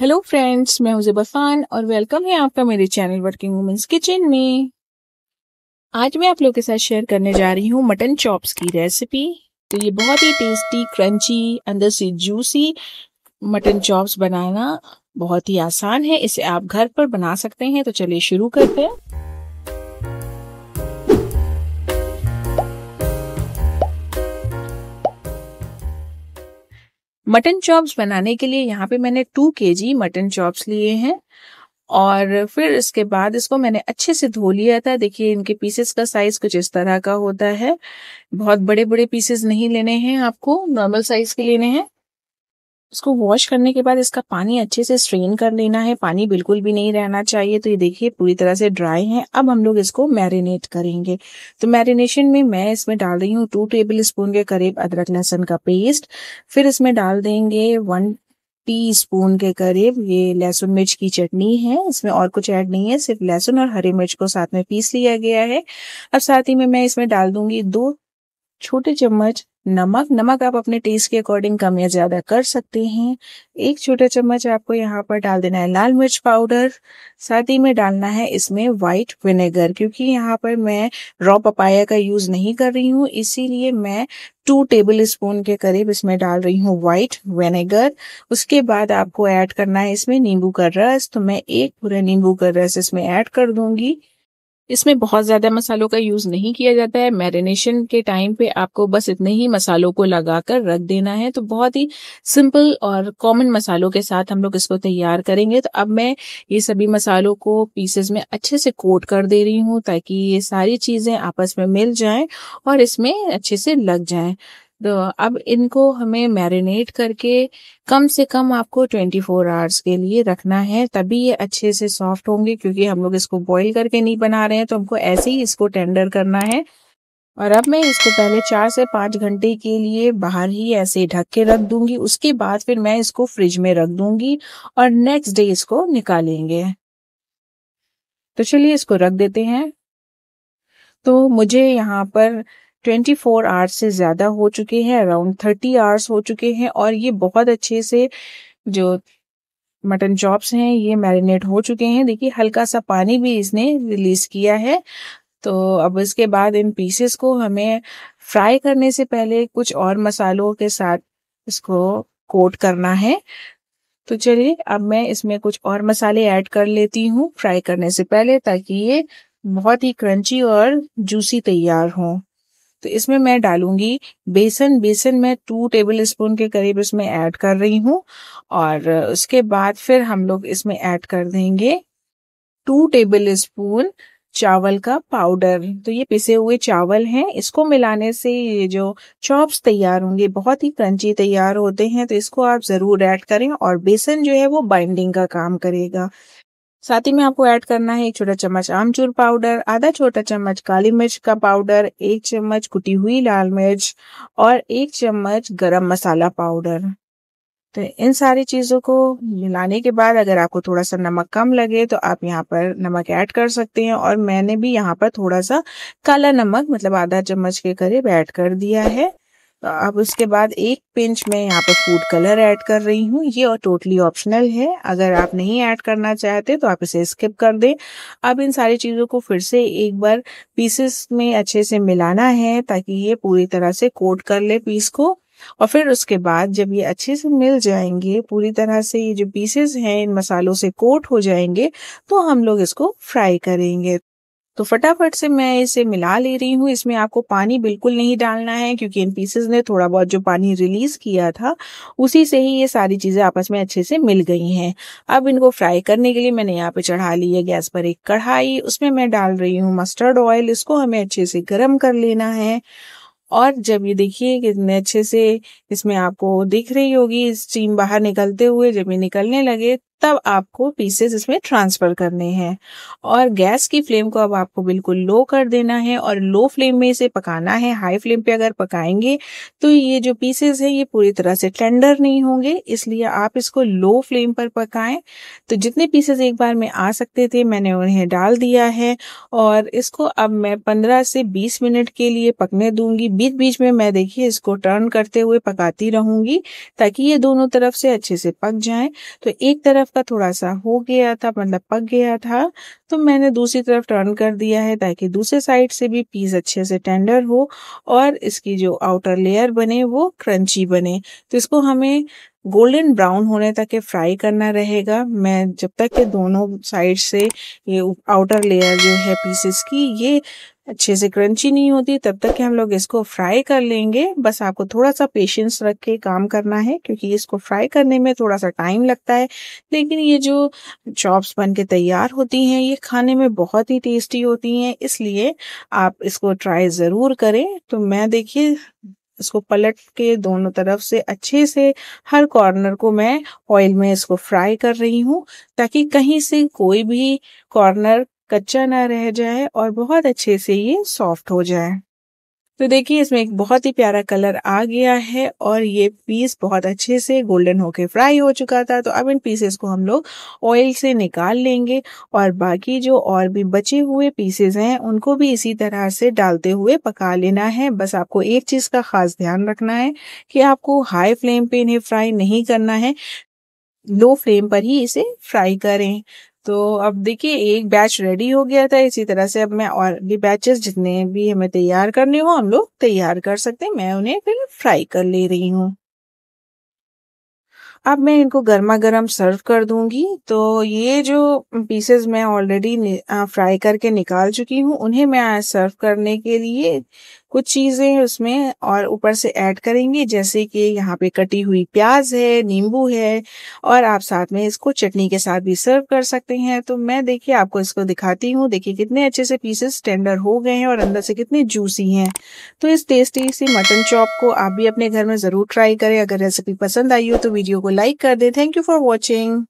hello friends मैं हूं जेबर खान और वेलकम है आपका मेरे चैनल वर्किंग वुमेन्स किचन में आज मैं आप लोगों के साथ शेयर करने जा रही हूं मटन चॉप्स की रेसिपी तो ये बहुत ही टेस्टी क्रंची अंदर से जूसी मटन चॉप्स बनाना बहुत ही आसान है इसे आप घर पर बना सकते हैं तो चलिए शुरू करते हैं मटन चॉप्स बनाने के लिए यहाँ पे मैंने टू के जी मटन चॉप्स लिए हैं और फिर इसके बाद इसको मैंने अच्छे से धो लिया था देखिए इनके पीसेस का साइज कुछ इस तरह का होता है बहुत बड़े बड़े पीसेस नहीं लेने हैं आपको नॉर्मल साइज के लेने हैं इसको वॉश करने के बाद इसका पानी अच्छे से स्ट्रेन कर लेना है पानी बिल्कुल भी नहीं रहना चाहिए तो ये देखिए पूरी तरह से ड्राई है अब हम लोग इसको मैरिनेट करेंगे तो मैरिनेशन में मैं इसमें डाल रही हूँ टू टेबल स्पून के करीब अदरक लहसुन का पेस्ट फिर इसमें डाल देंगे वन टी स्पून के करीब ये लहसुन मिर्च की चटनी है इसमें और कुछ ऐड नहीं है सिर्फ लहसुन और हरी मिर्च को साथ में पीस लिया गया है अब साथ ही में मैं इसमें डाल दूंगी दो छोटे चम्मच नमक नमक आप अपने टेस्ट के अकॉर्डिंग कम या ज़्यादा कर सकते हैं एक छोटा चम्मच आपको यहाँ पर डाल देना है लाल मिर्च पाउडर साथ ही में डालना है इसमें व्हाइट विनेगर क्योंकि यहाँ पर मैं रॉ पपाया का यूज़ नहीं कर रही हूँ इसीलिए मैं टू टेबल स्पून के करीब इसमें डाल रही हूँ व्हाइट विनेगर उसके बाद आपको ऐड करना है इसमें नींबू का रस तो मैं एक पूरा नींबू का रस इसमें ऐड कर दूंगी इसमें बहुत ज़्यादा मसालों का यूज़ नहीं किया जाता है मैरिनेशन के टाइम पे आपको बस इतने ही मसालों को लगा कर रख देना है तो बहुत ही सिंपल और कॉमन मसालों के साथ हम लोग इसको तैयार करेंगे तो अब मैं ये सभी मसालों को पीसेस में अच्छे से कोट कर दे रही हूँ ताकि ये सारी चीज़ें आपस में मिल जाए और इसमें अच्छे से लग जाए अब इनको हमें मैरिनेट करके कम से कम आपको 24 फोर आवर्स के लिए रखना है तभी ये अच्छे से सॉफ्ट होंगे क्योंकि हम लोग इसको बॉईल करके नहीं बना रहे हैं तो हमको ऐसे ही इसको टेंडर करना है और अब मैं इसको पहले चार से पाँच घंटे के लिए बाहर ही ऐसे ढक के रख दूंगी उसके बाद फिर मैं इसको फ्रिज में रख दूंगी और नेक्स्ट डे इसको निकालेंगे तो चलिए इसको रख देते हैं तो मुझे यहाँ पर ट्वेंटी फोर आवर्स से ज़्यादा हो चुके हैं अराउंड थर्टी आवर्स हो चुके हैं और ये बहुत अच्छे से जो मटन चॉप्स हैं ये मैरिनेट हो चुके हैं देखिए हल्का सा पानी भी इसने रिलीज किया है तो अब इसके बाद इन पीसेस को हमें फ्राई करने से पहले कुछ और मसालों के साथ इसको कोट करना है तो चलिए अब मैं इसमें कुछ और मसाले ऐड कर लेती हूँ फ्राई करने से पहले ताकि ये बहुत ही क्रंची और जूसी तैयार हों तो इसमें मैं डालूंगी बेसन बेसन मैं टू टेबल स्पून के करीब इसमें ऐड कर रही हूँ और उसके बाद फिर हम लोग इसमें ऐड कर देंगे टू टेबल स्पून चावल का पाउडर तो ये पिसे हुए चावल हैं इसको मिलाने से ये जो चॉप्स तैयार होंगे बहुत ही क्रंची तैयार होते हैं तो इसको आप ज़रूर ऐड करें और बेसन जो है वो बाइंडिंग का काम करेगा साथ ही में आपको ऐड करना है एक छोटा चम्मच आमचूर पाउडर आधा छोटा चम्मच काली मिर्च का पाउडर एक चम्मच कुटी हुई लाल मिर्च और एक चम्मच गरम मसाला पाउडर तो इन सारी चीज़ों को मिलाने के बाद अगर आपको थोड़ा सा नमक कम लगे तो आप यहाँ पर नमक ऐड कर सकते हैं और मैंने भी यहाँ पर थोड़ा सा काला नमक मतलब आधा चम्मच के करीब ऐड कर दिया है अब उसके बाद एक पिंच में यहाँ पर फूड कलर ऐड कर रही हूँ ये और टोटली ऑप्शनल है अगर आप नहीं ऐड करना चाहते तो आप इसे स्किप कर दें अब इन सारी चीज़ों को फिर से एक बार पीसेस में अच्छे से मिलाना है ताकि ये पूरी तरह से कोट कर ले पीस को और फिर उसके बाद जब ये अच्छे से मिल जाएंगे पूरी तरह से ये जो पीसेस हैं इन मसालों से कोट हो जाएंगे तो हम लोग इसको फ्राई करेंगे तो फटाफट से मैं इसे मिला ले रही हूँ इसमें आपको पानी बिल्कुल नहीं डालना है क्योंकि इन पीसेस ने थोड़ा बहुत जो पानी रिलीज किया था उसी से ही ये सारी चीज़ें आपस में अच्छे से मिल गई हैं अब इनको फ्राई करने के लिए मैंने यहाँ पे चढ़ा ली है गैस पर एक कढ़ाई उसमें मैं डाल रही हूँ मस्टर्ड ऑयल इसको हमें अच्छे से गर्म कर लेना है और जब ये देखिए कितने अच्छे से इसमें आपको दिख रही होगी स्टीम बाहर निकलते हुए जब ये निकलने लगे तब आपको पीसेस इसमें ट्रांसफर करने हैं और गैस की फ्लेम को अब आपको बिल्कुल लो कर देना है और लो फ्लेम में इसे पकाना है हाई फ्लेम पे अगर पकाएंगे तो ये जो पीसेस हैं ये पूरी तरह से टेंडर नहीं होंगे इसलिए आप इसको लो फ्लेम पर पकाएं तो जितने पीसेस एक बार में आ सकते थे मैंने उन्हें डाल दिया है और इसको अब मैं पंद्रह से बीस मिनट के लिए पकने दूंगी बीच बीच में मैं देखिए इसको टर्न करते हुए पकाती रहूंगी ताकि ये दोनों तरफ से अच्छे से पक जाए तो एक तरफ तरफ का थोड़ा सा हो गया था मतलब पक गया था तो मैंने दूसरी तरफ टर्न कर दिया है ताकि दूसरे साइड से भी पीस अच्छे से टेंडर हो और इसकी जो आउटर लेयर बने वो क्रंची बने तो इसको हमें गोल्डन ब्राउन होने तक के फ्राई करना रहेगा मैं जब तक ये दोनों साइड से ये आउटर लेयर जो है पीसेस की ये अच्छे से क्रंची नहीं होती तब तक कि हम लोग इसको फ्राई कर लेंगे बस आपको थोड़ा सा पेशेंस रख के काम करना है क्योंकि इसको फ्राई करने में थोड़ा सा टाइम लगता है लेकिन ये जो चॉप्स बन के तैयार होती हैं ये खाने में बहुत ही टेस्टी होती हैं इसलिए आप इसको ट्राई ज़रूर करें तो मैं देखिए इसको पलट के दोनों तरफ से अच्छे से हर कॉर्नर को मैं ऑयल में इसको फ्राई कर रही हूँ ताकि कहीं से कोई भी कॉर्नर कच्चा ना रह जाए और बहुत अच्छे से ये सॉफ्ट हो जाए तो देखिए इसमें एक बहुत ही प्यारा कलर आ गया है और ये पीस बहुत अच्छे से गोल्डन होके फ्राई हो चुका था तो अब इन पीसेस को हम लोग ऑयल से निकाल लेंगे और बाकी जो और भी बचे हुए पीसेस हैं उनको भी इसी तरह से डालते हुए पका लेना है बस आपको एक चीज़ का खास ध्यान रखना है कि आपको हाई फ्लेम पे इन्हें फ्राई नहीं करना है लो फ्लेम पर ही इसे फ्राई करें तो अब देखिए एक बैच रेडी हो गया था इसी तरह से अब मैं और भी बैचेस जितने भी हमें तैयार करने हो हम लोग तैयार कर सकते हैं मैं उन्हें फिर फ्राई कर ले रही हूँ अब मैं इनको गर्मा गर्म सर्व कर दूंगी तो ये जो पीसेस मैं ऑलरेडी फ्राई करके निकाल चुकी हूँ उन्हें मैं सर्व करने के लिए कुछ चीजें उसमें और ऊपर से ऐड करेंगे जैसे कि यहाँ पे कटी हुई प्याज है नींबू है और आप साथ में इसको चटनी के साथ भी सर्व कर सकते हैं तो मैं देखिए आपको इसको दिखाती हूँ देखिए कितने अच्छे से पीसेस टेंडर हो गए हैं और अंदर से कितने जूसी हैं तो इस टेस्टी से मटन चॉप को आप भी अपने घर में ज़रूर ट्राई करें अगर रेसिपी पसंद आई हो तो वीडियो को लाइक कर दें थैंक यू फॉर वॉचिंग